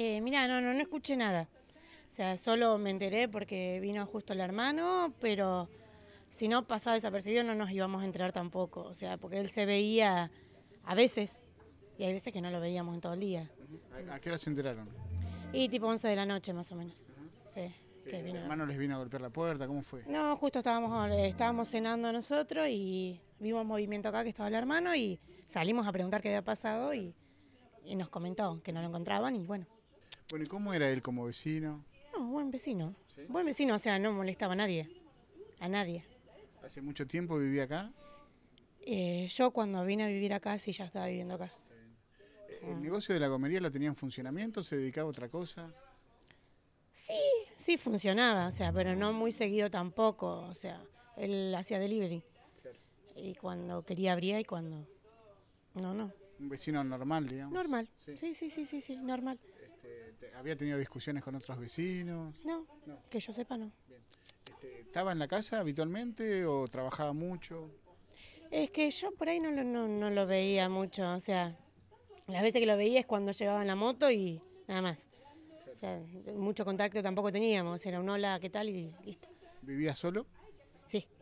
Eh, mira, no, no, no escuché nada. O sea, solo me enteré porque vino justo el hermano, pero si no pasaba desapercibido no nos íbamos a enterar tampoco. O sea, porque él se veía a veces y hay veces que no lo veíamos en todo el día. ¿A qué hora se enteraron? Y tipo 11 de la noche más o menos. Sí. Que vino. ¿El hermano les vino a golpear la puerta? ¿Cómo fue? No, justo estábamos, eh, estábamos cenando nosotros y vimos movimiento acá que estaba el hermano y salimos a preguntar qué había pasado y, y nos comentó que no lo encontraban y bueno, bueno, ¿y cómo era él como vecino? No, buen vecino. Buen vecino, o sea, no molestaba a nadie. A nadie. ¿Hace mucho tiempo vivía acá? Eh, yo cuando vine a vivir acá, sí, ya estaba viviendo acá. Eh, ¿El negocio de la comería lo tenía en funcionamiento? ¿Se dedicaba a otra cosa? Sí, sí funcionaba, o sea, pero no muy seguido tampoco, o sea, él hacía delivery. Y cuando quería abría y cuando... No, no. Un vecino normal, digamos. Normal, sí, sí, sí, sí, sí normal. Este, ¿Había tenido discusiones con otros vecinos? No, que yo sepa no. Este, ¿Estaba en la casa habitualmente o trabajaba mucho? Es que yo por ahí no lo, no, no lo veía mucho, o sea, las veces que lo veía es cuando llegaba en la moto y nada más. mucho contacto tampoco teníamos, era un hola, ¿qué tal? y listo. ¿Vivía solo? Sí.